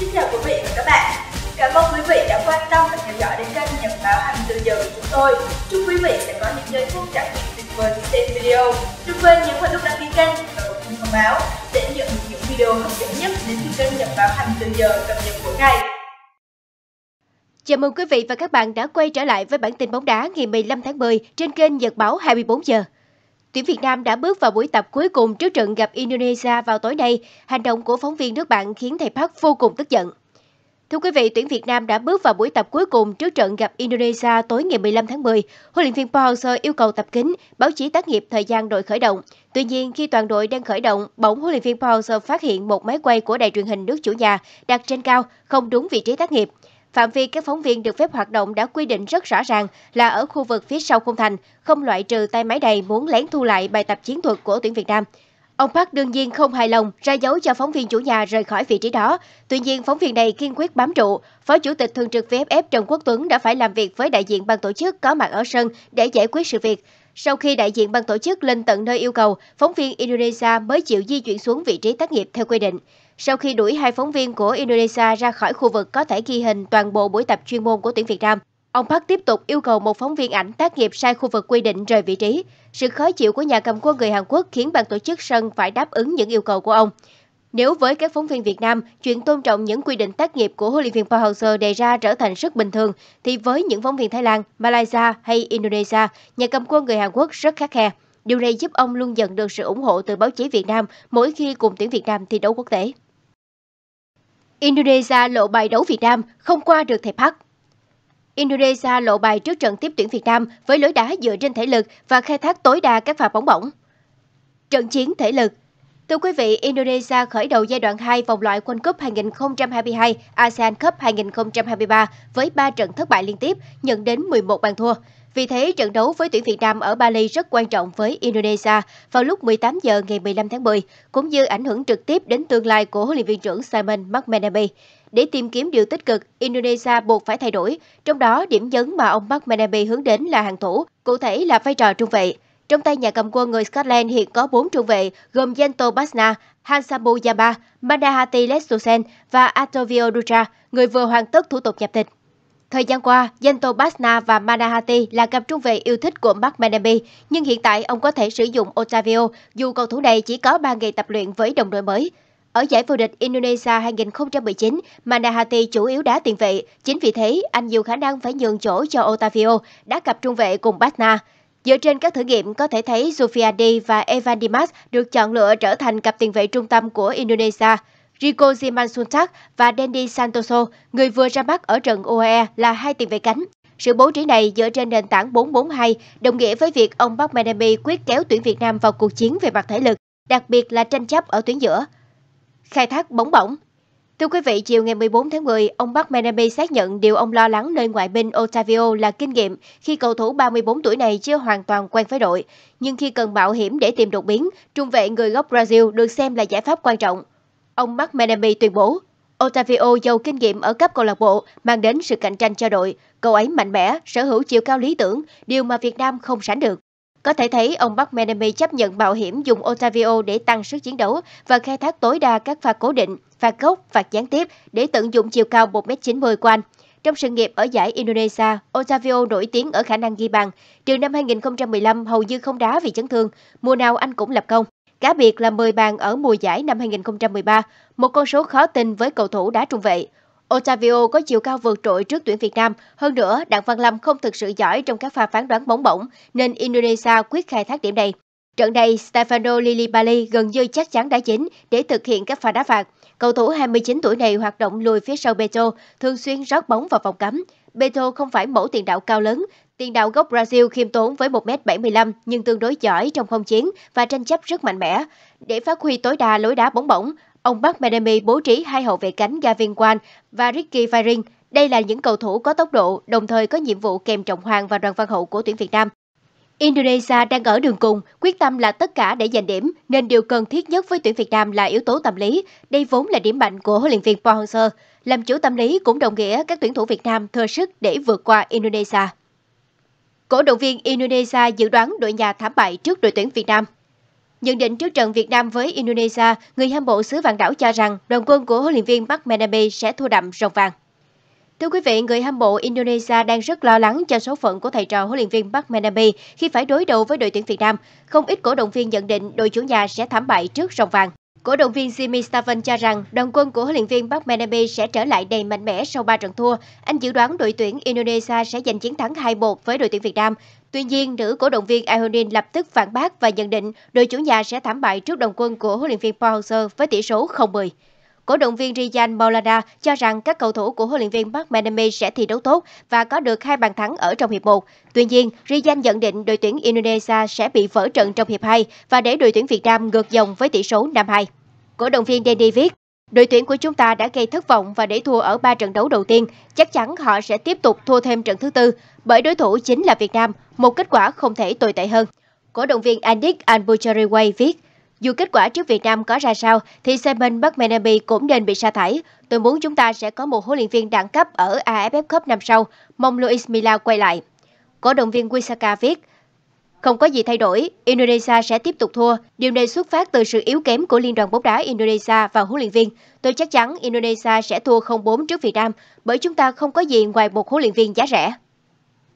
Xin chào quý vị và các bạn. Cảm ơn quý vị đã quan tâm và theo dõi đến kênh Nhật báo 24 giờ của chúng tôi. Chúc quý vị sẽ có những giây phút trải nghiệm tuyệt vời trên video. Đừng quên nhấn vào nút đăng ký kênh và bật chuông thông báo để nhận những video hấp dẫn nhất đến từ kênh Nhật báo 24 giờ cập nhật mỗi ngày. Chào mừng quý vị và các bạn đã quay trở lại với bản tin bóng đá ngày 15 tháng 10 trên kênh Nhật báo 24 giờ. Tuyển Việt Nam đã bước vào buổi tập cuối cùng trước trận gặp Indonesia vào tối nay. Hành động của phóng viên nước bạn khiến thầy Park vô cùng tức giận. Thưa quý vị, tuyển Việt Nam đã bước vào buổi tập cuối cùng trước trận gặp Indonesia tối ngày 15 tháng 10. Huấn luyện viên Park hang yêu cầu tập kính, báo chí tác nghiệp thời gian đội khởi động. Tuy nhiên, khi toàn đội đang khởi động, bỗng huấn luyện viên Park hang phát hiện một máy quay của đài truyền hình nước chủ nhà đặt trên cao, không đúng vị trí tác nghiệp phạm vi các phóng viên được phép hoạt động đã quy định rất rõ ràng là ở khu vực phía sau khung thành, không loại trừ tay máy đầy muốn lén thu lại bài tập chiến thuật của tuyển Việt Nam. Ông Park đương nhiên không hài lòng, ra dấu cho phóng viên chủ nhà rời khỏi vị trí đó. Tuy nhiên, phóng viên này kiên quyết bám trụ. Phó Chủ tịch Thường trực VFF Trần Quốc Tuấn đã phải làm việc với đại diện ban tổ chức có mặt ở sân để giải quyết sự việc. Sau khi đại diện ban tổ chức lên tận nơi yêu cầu, phóng viên Indonesia mới chịu di chuyển xuống vị trí tác nghiệp theo quy định sau khi đuổi hai phóng viên của Indonesia ra khỏi khu vực có thể ghi hình toàn bộ buổi tập chuyên môn của tuyển Việt Nam. Ông Park tiếp tục yêu cầu một phóng viên ảnh tác nghiệp sai khu vực quy định rời vị trí. Sự khó chịu của nhà cầm quân người Hàn Quốc khiến ban tổ chức sân phải đáp ứng những yêu cầu của ông. Nếu với các phóng viên Việt Nam, chuyện tôn trọng những quy định tác nghiệp của huấn luyện viên Park Hang-seo đề ra trở thành rất bình thường, thì với những phóng viên Thái Lan, Malaysia hay Indonesia, nhà cầm quân người Hàn Quốc rất khắc khe. Điều này giúp ông luôn nhận được sự ủng hộ từ báo chí Việt Nam mỗi khi cùng tuyển Việt Nam thi đấu quốc tế. Indonesia lộ bài đấu Việt Nam không qua được thầy Park. Indonesia lộ bài trước trận tiếp tuyển Việt Nam với lối đá dựa trên thể lực và khai thác tối đa các pha bóng bổng. Trận chiến thể lực Thưa quý vị, Indonesia khởi đầu giai đoạn 2 vòng loại World Cup 2022 ASEAN Cup 2023 với 3 trận thất bại liên tiếp, nhận đến 11 bàn thua. Vì thế, trận đấu với tuyển Việt Nam ở Bali rất quan trọng với Indonesia vào lúc 18 giờ ngày 15 tháng 10, cũng như ảnh hưởng trực tiếp đến tương lai của huấn luyện viên trưởng Simon McManamy. Để tìm kiếm điều tích cực, Indonesia buộc phải thay đổi, trong đó điểm nhấn mà ông McManamy hướng đến là hàng thủ, cụ thể là vai trò trung vệ. Trong tay nhà cầm quân người Scotland hiện có 4 trung vệ gồm Jento Basna, Hansabu Yaba, Mandahati Lesusen và Atovio Dutra, người vừa hoàn tất thủ tục nhập tịch. Thời gian qua, Gento Basna và Manahati là cặp trung vệ yêu thích của Mark Menemi, nhưng hiện tại ông có thể sử dụng Otavio dù cầu thủ này chỉ có 3 ngày tập luyện với đồng đội mới. Ở giải vô địch Indonesia 2019, Manahati chủ yếu đá tiền vệ, chính vì thế anh nhiều khả năng phải nhường chỗ cho Otavio, đá cặp trung vệ cùng Basna. Dựa trên các thử nghiệm có thể thấy Zufiadi và Evan Dimas được chọn lựa trở thành cặp tiền vệ trung tâm của Indonesia. Rico Zimansuntak và Dendi Santoso, người vừa ra mắt ở trận UAE e là hai tiền vệ cánh. Sự bố trí này dựa trên nền tảng 4-4-2 đồng nghĩa với việc ông Park Manemi quyết kéo tuyển Việt Nam vào cuộc chiến về mặt thể lực, đặc biệt là tranh chấp ở tuyến giữa. Khai thác bóng bổng Thưa quý vị, chiều ngày 14 tháng 10, ông Park Manami xác nhận điều ông lo lắng nơi ngoại binh Otavio là kinh nghiệm khi cầu thủ 34 tuổi này chưa hoàn toàn quen với đội. Nhưng khi cần mạo hiểm để tìm đột biến, trung vệ người gốc Brazil được xem là giải pháp quan trọng. Ông Mark Menemy tuyên bố, Otavio giàu kinh nghiệm ở cấp câu lạc bộ mang đến sự cạnh tranh cho đội. Cậu ấy mạnh mẽ, sở hữu chiều cao lý tưởng, điều mà Việt Nam không sánh được. Có thể thấy ông Park Menemy chấp nhận mạo hiểm dùng Otavio để tăng sức chiến đấu và khai thác tối đa các pha cố định, phạt gốc, phạt gián tiếp để tận dụng chiều cao 1m90 của anh. Trong sự nghiệp ở giải Indonesia, Otavio nổi tiếng ở khả năng ghi bàn. Từ năm 2015 hầu như không đá vì chấn thương, mùa nào anh cũng lập công. Cá biệt là 10 bàn ở mùa giải năm 2013, một con số khó tin với cầu thủ đá trung vệ. Otavio có chiều cao vượt trội trước tuyển Việt Nam. Hơn nữa, Đặng Văn Lâm không thực sự giỏi trong các pha phán đoán bóng bổng, nên Indonesia quyết khai thác điểm này. Trận đây, Stefano Lillibali gần như chắc chắn đã chính để thực hiện các pha đá phạt. Cầu thủ 29 tuổi này hoạt động lùi phía sau Beto, thường xuyên rót bóng vào vòng cấm. Beto không phải mẫu tiền đạo cao lớn, Tiền đạo gốc Brazil khiêm tốn với 1m75 nhưng tương đối giỏi trong không chiến và tranh chấp rất mạnh mẽ. Để phát huy tối đa lối đá bóng bổng, ông Park Medemi bố trí hai hậu vệ cánh Gavin Kwan và Ricky Varin. Đây là những cầu thủ có tốc độ, đồng thời có nhiệm vụ kèm Trọng Hoàng và Đoàn Văn Hậu của tuyển Việt Nam. Indonesia đang ở đường cùng, quyết tâm là tất cả để giành điểm, nên điều cần thiết nhất với tuyển Việt Nam là yếu tố tâm lý. Đây vốn là điểm mạnh của huấn luyện viên Park Hang-seo. Làm chủ tâm lý cũng đồng nghĩa các tuyển thủ Việt Nam thừa sức để vượt qua Indonesia. Cổ động viên Indonesia dự đoán đội nhà thảm bại trước đội tuyển Việt Nam. Nhận định trước trận Việt Nam với Indonesia, người hâm mộ xứ vạn đảo cho rằng đoàn quân của huấn luyện viên Park Menambe sẽ thua đậm rồng vàng. Thưa quý vị, người hâm mộ Indonesia đang rất lo lắng cho số phận của thầy trò huấn luyện viên Park Menambe khi phải đối đầu với đội tuyển Việt Nam. Không ít cổ động viên nhận định đội chủ nhà sẽ thảm bại trước rồng vàng. Cổ động viên Jimmy Staven cho rằng đồng quân của huấn luyện viên Park Menemi sẽ trở lại đầy mạnh mẽ sau 3 trận thua. Anh dự đoán đội tuyển Indonesia sẽ giành chiến thắng 2-1 với đội tuyển Việt Nam. Tuy nhiên, nữ cổ động viên Ihonin lập tức phản bác và nhận định đội chủ nhà sẽ thảm bại trước đồng quân của huấn luyện viên Paul Hauser với tỷ số 0-10. Cổ động viên Rijan Maulana cho rằng các cầu thủ của huấn luyện viên Park Manemi sẽ thi đấu tốt và có được hai bàn thắng ở trong hiệp 1. Tuy nhiên, Rijan nhận định đội tuyển Indonesia sẽ bị vỡ trận trong hiệp 2 và để đội tuyển Việt Nam ngược dòng với tỷ số 5-2. Cổ động viên Danny viết, Đội tuyển của chúng ta đã gây thất vọng và để thua ở 3 trận đấu đầu tiên, chắc chắn họ sẽ tiếp tục thua thêm trận thứ tư, bởi đối thủ chính là Việt Nam, một kết quả không thể tồi tệ hơn. Cổ động viên Andik Anbuchariway viết, dù kết quả trước Việt Nam có ra sao, thì Simon McManamy cũng nên bị sa thải. Tôi muốn chúng ta sẽ có một huấn luyện viên đẳng cấp ở AFF Cup năm sau, mong Luis Milla quay lại. Cổ động viên Wisaka viết, không có gì thay đổi, Indonesia sẽ tiếp tục thua. Điều này xuất phát từ sự yếu kém của Liên đoàn bóng đá Indonesia và huấn luyện viên. Tôi chắc chắn Indonesia sẽ thua 0-4 trước Việt Nam bởi chúng ta không có gì ngoài một huấn luyện viên giá rẻ.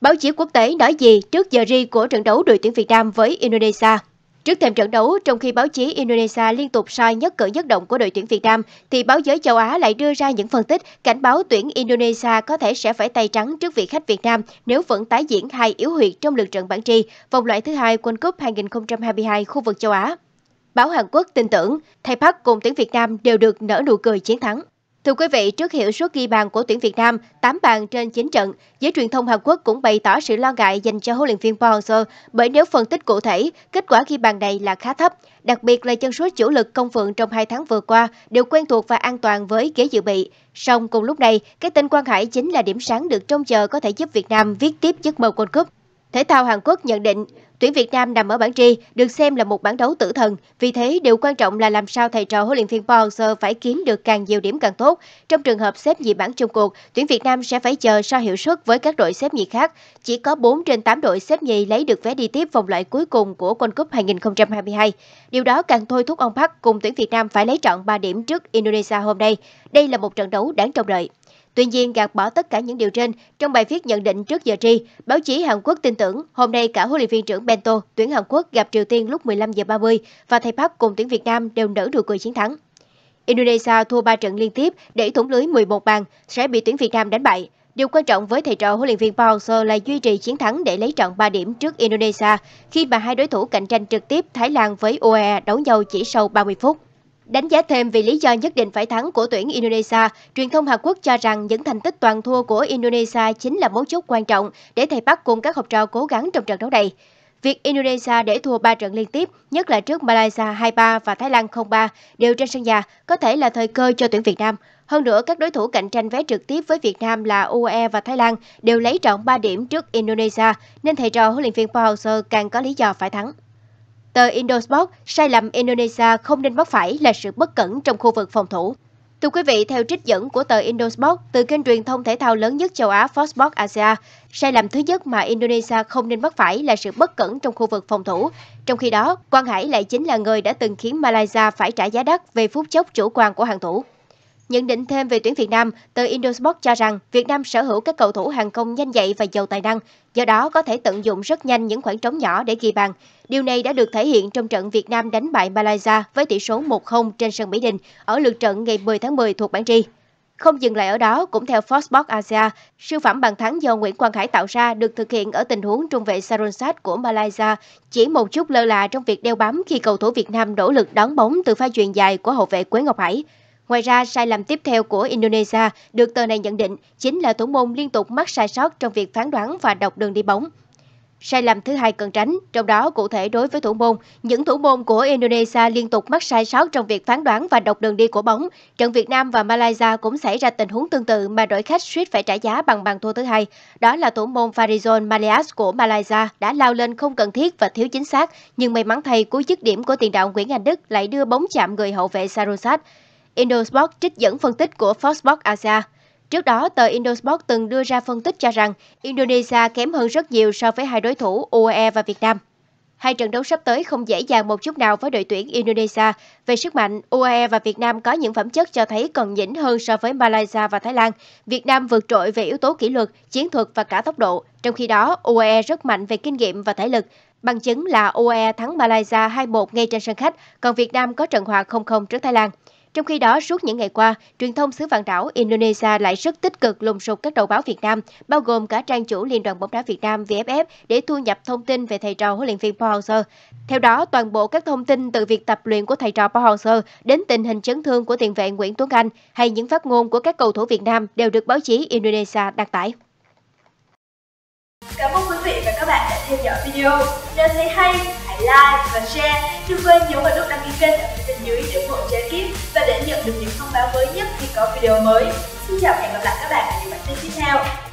Báo chí quốc tế nói gì trước giờ ri của trận đấu đội tuyển Việt Nam với Indonesia? Trước thêm trận đấu, trong khi báo chí Indonesia liên tục soi nhất cử nhất động của đội tuyển Việt Nam, thì báo giới châu Á lại đưa ra những phân tích cảnh báo tuyển Indonesia có thể sẽ phải tay trắng trước vị khách Việt Nam nếu vẫn tái diễn hai yếu huyệt trong lượt trận bảng tri vòng loại thứ hai World Cup 2022 khu vực châu Á. Báo Hàn Quốc tin tưởng, thầy Park cùng tuyển Việt Nam đều được nở nụ cười chiến thắng. Thưa quý vị, trước hiệu suất ghi bàn của tuyển Việt Nam 8 bàn trên 9 trận, giới truyền thông Hàn Quốc cũng bày tỏ sự lo ngại dành cho huấn luyện viên Park Hang-seo bởi nếu phân tích cụ thể, kết quả ghi bàn này là khá thấp, đặc biệt là chân số chủ lực công phượng trong 2 tháng vừa qua đều quen thuộc và an toàn với ghế dự bị. Song cùng lúc này, cái tên Quang Hải chính là điểm sáng được trông chờ có thể giúp Việt Nam viết tiếp giấc mơ World Cup. Thể thao Hàn Quốc nhận định, tuyển Việt Nam nằm ở bảng tri được xem là một bảng đấu tử thần, vì thế điều quan trọng là làm sao thầy trò huấn luyện viên Park hang phải kiếm được càng nhiều điểm càng tốt. Trong trường hợp xếp nhì bảng chung cuộc, tuyển Việt Nam sẽ phải chờ so hiệu suất với các đội xếp nhì khác. Chỉ có 4 trên 8 đội xếp nhì lấy được vé đi tiếp vòng loại cuối cùng của World Cup 2022. Điều đó càng thôi thúc ông Park cùng tuyển Việt Nam phải lấy trọn 3 điểm trước Indonesia hôm nay. Đây là một trận đấu đáng trông đợi. Tuy nhiên, gạt bỏ tất cả những điều trên, trong bài viết nhận định trước giờ tri, báo chí Hàn Quốc tin tưởng hôm nay cả huấn luyện viên trưởng Bento tuyển Hàn Quốc gặp Triều Tiên lúc 15 giờ 30 và thầy Park cùng tuyển Việt Nam đều nở nụ cười chiến thắng. Indonesia thua 3 trận liên tiếp để thủng lưới 11 bàn sẽ bị tuyển Việt Nam đánh bại. Điều quan trọng với thầy trò huấn luyện viên Park Hang-seo là duy trì chiến thắng để lấy trận 3 điểm trước Indonesia khi mà hai đối thủ cạnh tranh trực tiếp Thái Lan với UAE đấu nhau chỉ sau 30 phút. Đánh giá thêm vì lý do nhất định phải thắng của tuyển Indonesia, truyền thông Hàn Quốc cho rằng những thành tích toàn thua của Indonesia chính là mấu chốt quan trọng để thầy Park cùng các học trò cố gắng trong trận đấu này. Việc Indonesia để thua 3 trận liên tiếp, nhất là trước Malaysia 2-3 và Thái Lan 0-3 đều trên sân nhà, có thể là thời cơ cho tuyển Việt Nam. Hơn nữa, các đối thủ cạnh tranh vé trực tiếp với Việt Nam là UAE và Thái Lan đều lấy trọn 3 điểm trước Indonesia, nên thầy trò huấn luyện viên Park Hang-seo càng có lý do phải thắng. Tờ Indosport, sai lầm Indonesia không nên mắc phải là sự bất cẩn trong khu vực phòng thủ. Thưa quý vị, theo trích dẫn của tờ Indosport từ kênh truyền thông thể thao lớn nhất châu Á Foxport Asia, sai lầm thứ nhất mà Indonesia không nên mắc phải là sự bất cẩn trong khu vực phòng thủ. Trong khi đó, Quang Hải lại chính là người đã từng khiến Malaysia phải trả giá đắt về phút chốc chủ quan của hàng thủ. Nhận định thêm về tuyển Việt Nam, tờ Indosport cho rằng Việt Nam sở hữu các cầu thủ hàng công nhanh dạy và giàu tài năng, do đó có thể tận dụng rất nhanh những khoảng trống nhỏ để ghi bàn. Điều này đã được thể hiện trong trận Việt Nam đánh bại Malaysia với tỷ số 1-0 trên sân Mỹ Đình ở lượt trận ngày 10 tháng 10 thuộc bảng G. Không dừng lại ở đó, cũng theo Foxbox Asia, siêu phẩm bàn thắng do Nguyễn Quang Hải tạo ra được thực hiện ở tình huống trung vệ Sarunsat của Malaysia chỉ một chút lơ là trong việc đeo bám khi cầu thủ Việt Nam nỗ lực đón bóng từ pha chuyền dài của hậu vệ Quế Ngọc Hải. Ngoài ra, sai lầm tiếp theo của Indonesia được tờ này nhận định chính là thủ môn liên tục mắc sai sót trong việc phán đoán và đọc đường đi bóng. Sai lầm thứ hai cần tránh, trong đó cụ thể đối với thủ môn, những thủ môn của Indonesia liên tục mắc sai sót trong việc phán đoán và đọc đường đi của bóng. Trận Việt Nam và Malaysia cũng xảy ra tình huống tương tự mà đội khách suýt phải trả giá bằng bàn thua thứ hai. Đó là thủ môn Farizon Malias của Malaysia đã lao lên không cần thiết và thiếu chính xác, nhưng may mắn thay cú dứt điểm của tiền đạo Nguyễn Anh Đức lại đưa bóng chạm người hậu vệ Sarosat. Indosport trích dẫn phân tích của Foxbox Asia. Trước đó, tờ Indosport từng đưa ra phân tích cho rằng Indonesia kém hơn rất nhiều so với hai đối thủ UAE e và Việt Nam. Hai trận đấu sắp tới không dễ dàng một chút nào với đội tuyển Indonesia. Về sức mạnh, UAE e và Việt Nam có những phẩm chất cho thấy còn nhỉnh hơn so với Malaysia và Thái Lan. Việt Nam vượt trội về yếu tố kỷ luật, chiến thuật và cả tốc độ. Trong khi đó, UAE e rất mạnh về kinh nghiệm và thể lực. Bằng chứng là UAE thắng Malaysia 2-1 ngay trên sân khách, còn Việt Nam có trận hòa 0-0 trước Thái Lan. Trong khi đó, suốt những ngày qua, truyền thông xứ vạn đảo Indonesia lại rất tích cực lùng sục các đầu báo Việt Nam, bao gồm cả trang chủ Liên đoàn bóng đá Việt Nam VFF để thu nhập thông tin về thầy trò huấn luyện viên Paul Hauser. Theo đó, toàn bộ các thông tin từ việc tập luyện của thầy trò Paul Hauser đến tình hình chấn thương của tiền vệ Nguyễn Tuấn Anh hay những phát ngôn của các cầu thủ Việt Nam đều được báo chí Indonesia đăng tải. Cảm ơn quý vị và các bạn đã theo dõi video. Nếu thấy hay, like và share. Đừng quên nhấn vào nút đăng ký kênh ở phía bên dưới để ủng hộ Trái Kiếp và để nhận được những thông báo mới nhất khi có video mới. Xin chào và hẹn gặp lại các bạn ở những bản tin tiếp theo.